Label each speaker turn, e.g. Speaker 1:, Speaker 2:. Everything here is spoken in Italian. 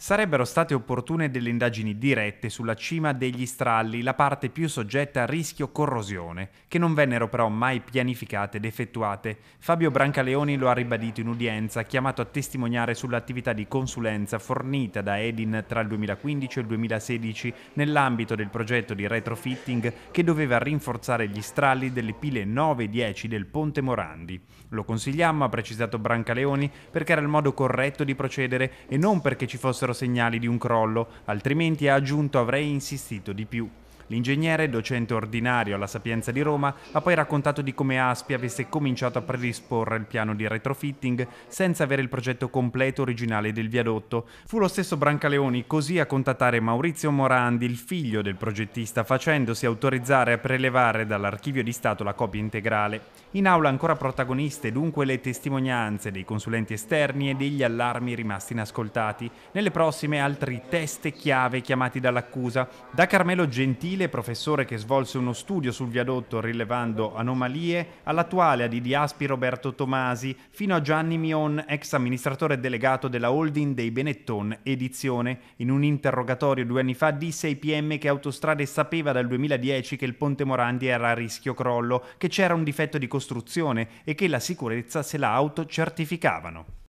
Speaker 1: Sarebbero state opportune delle indagini dirette sulla cima degli stralli, la parte più soggetta a rischio corrosione, che non vennero però mai pianificate ed effettuate. Fabio Brancaleoni lo ha ribadito in udienza, chiamato a testimoniare sull'attività di consulenza fornita da Edin tra il 2015 e il 2016 nell'ambito del progetto di retrofitting che doveva rinforzare gli stralli delle pile 9 e 10 del Ponte Morandi. Lo consigliamo, ha precisato Brancaleoni, perché era il modo corretto di procedere e non perché ci fossero segnali di un crollo, altrimenti ha aggiunto avrei insistito di più. L'ingegnere, docente ordinario alla Sapienza di Roma, ha poi raccontato di come Aspi avesse cominciato a predisporre il piano di retrofitting senza avere il progetto completo originale del viadotto. Fu lo stesso Brancaleoni così a contattare Maurizio Morandi, il figlio del progettista, facendosi autorizzare a prelevare dall'archivio di Stato la copia integrale. In aula ancora protagoniste dunque le testimonianze dei consulenti esterni e degli allarmi rimasti inascoltati. Nelle prossime altri test chiave chiamati dall'accusa, da Carmelo Gentile Gentile, professore che svolse uno studio sul viadotto rilevando anomalie, all'attuale ADD Aspi Roberto Tomasi, fino a Gianni Mion, ex amministratore delegato della holding dei Benetton Edizione. In un interrogatorio due anni fa disse ai PM che Autostrade sapeva dal 2010 che il ponte Morandi era a rischio crollo, che c'era un difetto di costruzione e che la sicurezza se la autocertificavano.